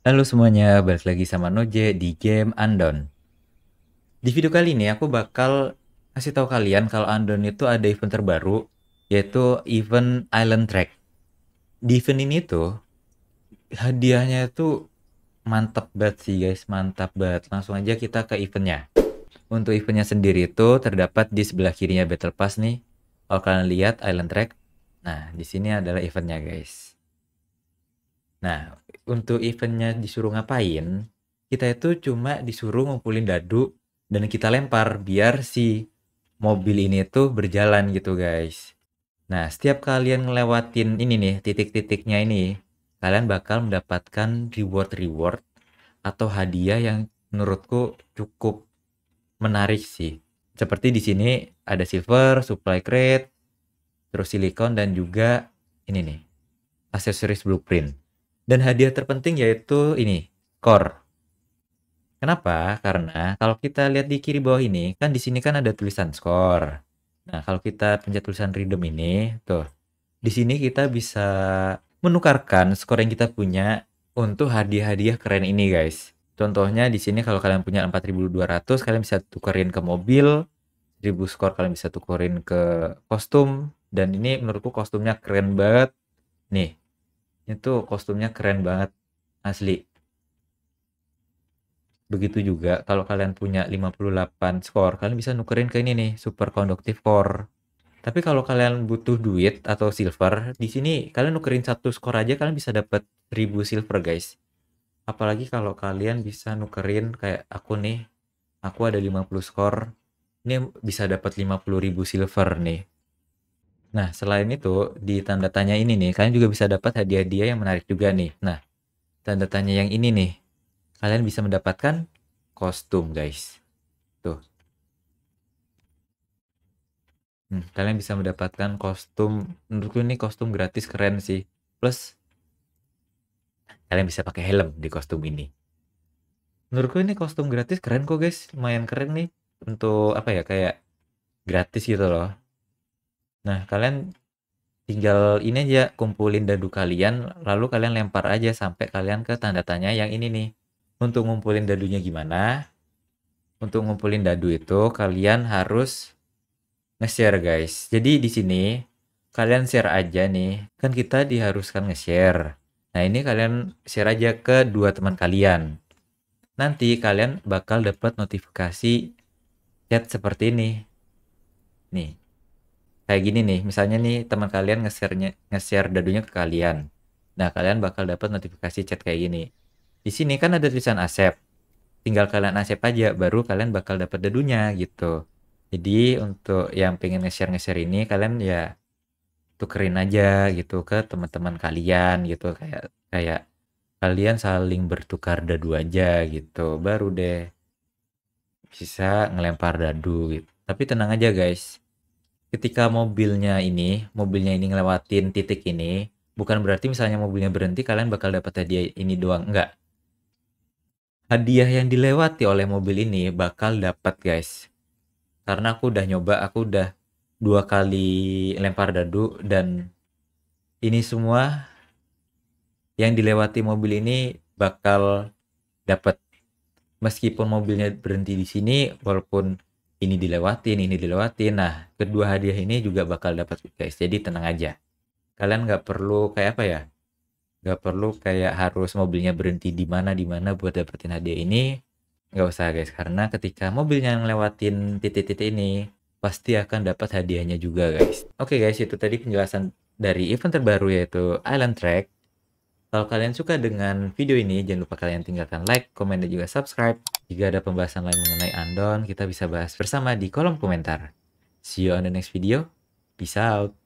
Halo semuanya, balik lagi sama Noje di game Andon. Di video kali ini aku bakal kasih tahu kalian kalau Andon itu ada event terbaru, yaitu event Island Track. Di event ini tuh, hadiahnya itu mantap banget sih guys, mantap banget. Langsung aja kita ke eventnya. Untuk eventnya sendiri itu terdapat di sebelah kirinya Battle Pass nih. Kalau kalian lihat Island Track, nah di sini adalah eventnya guys. Nah, untuk eventnya disuruh ngapain, kita itu cuma disuruh ngumpulin dadu dan kita lempar biar si mobil ini tuh berjalan gitu guys. Nah, setiap kalian ngelewatin ini nih, titik-titiknya ini, kalian bakal mendapatkan reward-reward atau hadiah yang menurutku cukup menarik sih. Seperti di sini ada silver, supply crate, terus silikon dan juga ini nih, aksesoris blueprint. Dan hadiah terpenting yaitu ini, core. Kenapa? Karena kalau kita lihat di kiri bawah ini, kan di sini kan ada tulisan score. Nah, kalau kita pencet tulisan random ini, tuh. Di sini kita bisa menukarkan skor yang kita punya untuk hadiah-hadiah keren ini, guys. Contohnya di sini kalau kalian punya 4200, kalian bisa tukerin ke mobil. 1000 skor kalian bisa tukerin ke kostum dan ini menurutku kostumnya keren banget. Nih, itu kostumnya keren banget asli begitu juga kalau kalian punya 58 skor kalian bisa nukerin ke ini nih super conductive core tapi kalau kalian butuh duit atau silver di sini kalian nukerin satu skor aja kalian bisa dapat 1000 silver guys apalagi kalau kalian bisa nukerin kayak aku nih aku ada 50 skor ini bisa dapat 50.000 silver nih Nah, selain itu, di tanda tanya ini nih, kalian juga bisa dapat hadiah-hadiah yang menarik juga nih. Nah, tanda tanya yang ini nih, kalian bisa mendapatkan kostum, guys. Tuh. Hmm, kalian bisa mendapatkan kostum, menurutku ini kostum gratis keren sih. Plus, kalian bisa pakai helm di kostum ini. Menurutku ini kostum gratis keren kok guys, lumayan keren nih. Untuk apa ya, kayak gratis gitu loh Nah, kalian tinggal ini aja kumpulin dadu kalian lalu kalian lempar aja sampai kalian ke tanda tanya yang ini nih. Untuk ngumpulin dadunya gimana? Untuk ngumpulin dadu itu kalian harus nge-share guys. Jadi di sini kalian share aja nih. Kan kita diharuskan nge-share. Nah, ini kalian share aja ke dua teman kalian. Nanti kalian bakal dapat notifikasi chat seperti ini. Nih, kayak gini nih misalnya nih teman kalian nge share nge dadunya ke kalian nah kalian bakal dapat notifikasi chat kayak gini di sini kan ada tulisan asep tinggal kalian asep aja baru kalian bakal dapat dadunya gitu jadi untuk yang pengen nge-share nge-share ini kalian ya tukerin aja gitu ke teman-teman kalian gitu kayak kayak kalian saling bertukar dadu aja gitu baru deh bisa ngelempar dadu gitu tapi tenang aja guys ketika mobilnya ini, mobilnya ini ngelewatin titik ini, bukan berarti misalnya mobilnya berhenti kalian bakal dapat hadiah ini doang, enggak. Hadiah yang dilewati oleh mobil ini bakal dapat, guys. Karena aku udah nyoba, aku udah dua kali lempar dadu dan ini semua yang dilewati mobil ini bakal dapat meskipun mobilnya berhenti di sini walaupun ini dilewatin, ini dilewatin. Nah, kedua hadiah ini juga bakal dapat guys. Jadi tenang aja. Kalian nggak perlu kayak apa ya? Nggak perlu kayak harus mobilnya berhenti di mana di mana buat dapetin hadiah ini. Nggak usah guys, karena ketika mobilnya ngelewatin titik-titik ini pasti akan dapat hadiahnya juga guys. Oke okay, guys, itu tadi penjelasan dari event terbaru yaitu Island Track kalau kalian suka dengan video ini, jangan lupa kalian tinggalkan like, komen, dan juga subscribe. Jika ada pembahasan lain mengenai Andon, kita bisa bahas bersama di kolom komentar. See you on the next video. Peace out.